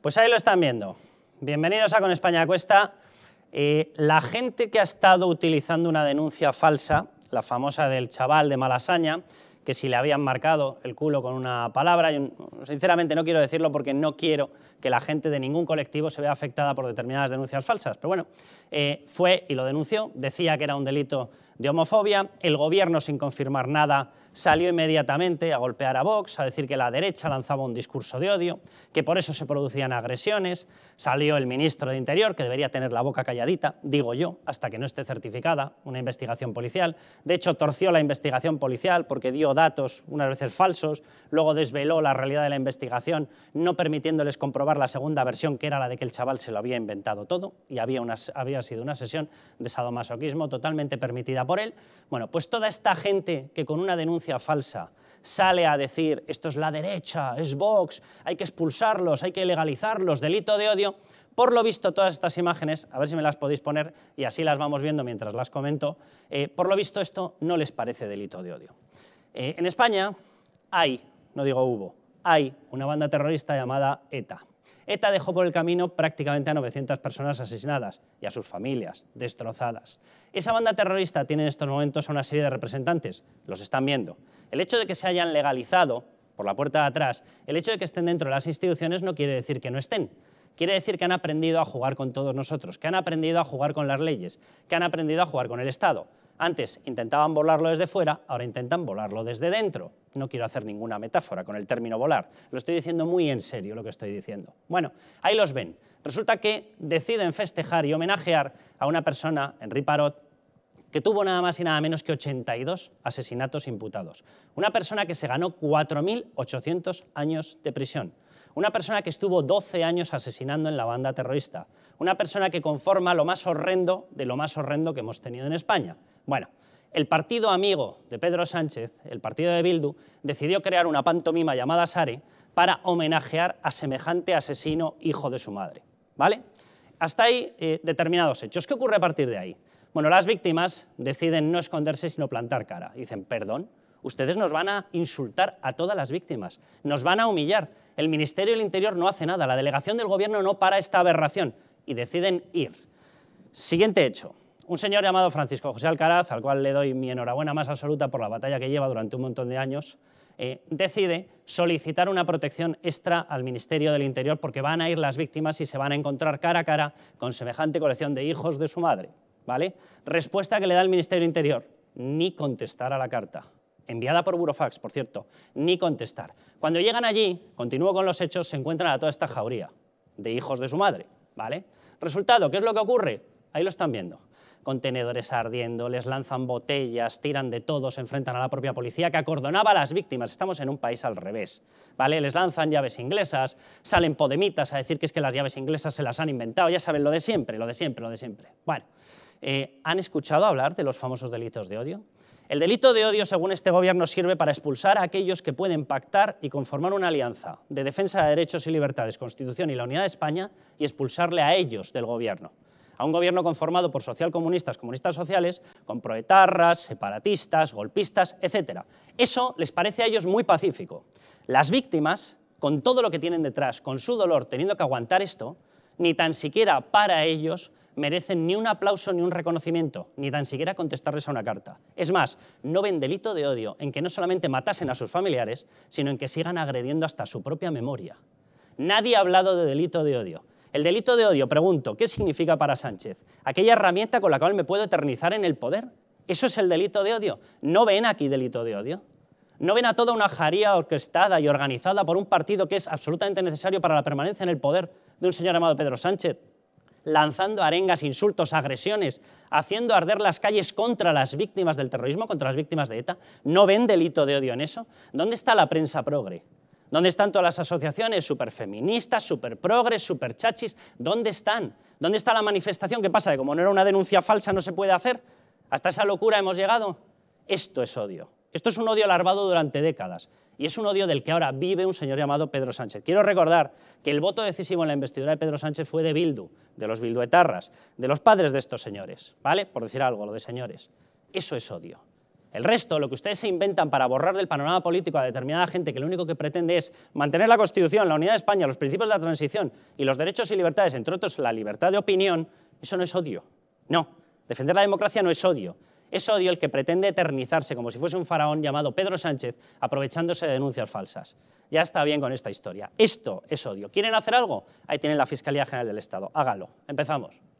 Pues ahí lo están viendo. Bienvenidos a Con España Cuesta. Eh, la gente que ha estado utilizando una denuncia falsa, la famosa del chaval de Malasaña, que si le habían marcado el culo con una palabra. sinceramente no quiero decirlo porque no quiero que la gente de ningún colectivo se vea afectada por determinadas denuncias falsas. Pero bueno, eh, fue y lo denunció, decía que era un delito de homofobia. El gobierno, sin confirmar nada, salió inmediatamente a golpear a Vox, a decir que la derecha lanzaba un discurso de odio, que por eso se producían agresiones. Salió el ministro de Interior, que debería tener la boca calladita, digo yo, hasta que no esté certificada una investigación policial. De hecho, torció la investigación policial porque dio datos, unas veces falsos, luego desveló la realidad de la investigación, no permitiéndoles comprobar la segunda versión, que era la de que el chaval se lo había inventado todo y había, una, había sido una sesión de sadomasoquismo totalmente permitida por él. Bueno, pues toda esta gente que con una denuncia falsa sale a decir esto es la derecha, es Vox, hay que expulsarlos, hay que legalizarlos, delito de odio, por lo visto, todas estas imágenes, a ver si me las podéis poner y así las vamos viendo mientras las comento, eh, por lo visto esto no les parece delito de odio. Eh, en España hay, no digo hubo, hay una banda terrorista llamada ETA. ETA dejó por el camino prácticamente a 900 personas asesinadas y a sus familias destrozadas. Esa banda terrorista tiene en estos momentos a una serie de representantes, los están viendo. El hecho de que se hayan legalizado por la puerta de atrás, el hecho de que estén dentro de las instituciones no quiere decir que no estén. Quiere decir que han aprendido a jugar con todos nosotros, que han aprendido a jugar con las leyes, que han aprendido a jugar con el Estado. Antes intentaban volarlo desde fuera, ahora intentan volarlo desde dentro. No quiero hacer ninguna metáfora con el término volar. Lo estoy diciendo muy en serio lo que estoy diciendo. Bueno, ahí los ven. Resulta que deciden festejar y homenajear a una persona, Henri Parot, que tuvo nada más y nada menos que 82 asesinatos imputados. Una persona que se ganó 4.800 años de prisión. Una persona que estuvo 12 años asesinando en la banda terrorista. Una persona que conforma lo más horrendo de lo más horrendo que hemos tenido en España. Bueno, el partido amigo de Pedro Sánchez, el partido de Bildu, decidió crear una pantomima llamada Sare para homenajear a semejante asesino hijo de su madre. ¿Vale? Hasta ahí eh, determinados hechos. ¿Qué ocurre a partir de ahí? Bueno, las víctimas deciden no esconderse sino plantar cara. Dicen, perdón, ustedes nos van a insultar a todas las víctimas, nos van a humillar. El Ministerio del Interior no hace nada, la delegación del Gobierno no para esta aberración y deciden ir. Siguiente hecho un señor llamado Francisco José Alcaraz, al cual le doy mi enhorabuena más absoluta por la batalla que lleva durante un montón de años, eh, decide solicitar una protección extra al Ministerio del Interior porque van a ir las víctimas y se van a encontrar cara a cara con semejante colección de hijos de su madre. ¿vale? Respuesta que le da el Ministerio del Interior, ni contestar a la carta. Enviada por Burofax, por cierto, ni contestar. Cuando llegan allí, continúo con los hechos, se encuentran a toda esta jauría de hijos de su madre. ¿vale? Resultado, ¿qué es lo que ocurre? Ahí lo están viendo contenedores ardiendo, les lanzan botellas, tiran de todo, se enfrentan a la propia policía que acordonaba a las víctimas. Estamos en un país al revés, ¿vale? Les lanzan llaves inglesas, salen podemitas a decir que es que las llaves inglesas se las han inventado, ya saben, lo de siempre, lo de siempre, lo de siempre. Bueno, eh, ¿han escuchado hablar de los famosos delitos de odio? El delito de odio, según este gobierno, sirve para expulsar a aquellos que pueden pactar y conformar una alianza de defensa de derechos y libertades, Constitución y la Unidad de España y expulsarle a ellos del gobierno a un gobierno conformado por socialcomunistas, comunistas sociales, con proetarras, separatistas, golpistas, etc. Eso les parece a ellos muy pacífico. Las víctimas, con todo lo que tienen detrás, con su dolor, teniendo que aguantar esto, ni tan siquiera para ellos merecen ni un aplauso ni un reconocimiento, ni tan siquiera contestarles a una carta. Es más, no ven delito de odio en que no solamente matasen a sus familiares, sino en que sigan agrediendo hasta su propia memoria. Nadie ha hablado de delito de odio. El delito de odio, pregunto, ¿qué significa para Sánchez? ¿Aquella herramienta con la cual me puedo eternizar en el poder? ¿Eso es el delito de odio? ¿No ven aquí delito de odio? ¿No ven a toda una jaría orquestada y organizada por un partido que es absolutamente necesario para la permanencia en el poder de un señor llamado Pedro Sánchez? lanzando arengas, insultos, agresiones, haciendo arder las calles contra las víctimas del terrorismo, contra las víctimas de ETA. ¿No ven delito de odio en eso? ¿Dónde está la prensa progre? ¿Dónde están todas las asociaciones superfeministas, superprogres, superchachis? ¿Dónde están? ¿Dónde está la manifestación? ¿Qué pasa? de como no era una denuncia falsa no se puede hacer? ¿Hasta esa locura hemos llegado? Esto es odio. Esto es un odio larvado durante décadas. Y es un odio del que ahora vive un señor llamado Pedro Sánchez. Quiero recordar que el voto decisivo en la investidura de Pedro Sánchez fue de Bildu, de los bilduetarras, de los padres de estos señores, ¿vale? Por decir algo, lo de señores. Eso es odio. El resto, lo que ustedes se inventan para borrar del panorama político a determinada gente que lo único que pretende es mantener la Constitución, la unidad de España, los principios de la transición y los derechos y libertades, entre otros la libertad de opinión, eso no es odio. No, defender la democracia no es odio. Es odio el que pretende eternizarse como si fuese un faraón llamado Pedro Sánchez aprovechándose de denuncias falsas. Ya está bien con esta historia. Esto es odio. ¿Quieren hacer algo? Ahí tienen la Fiscalía General del Estado. Hágalo. Empezamos.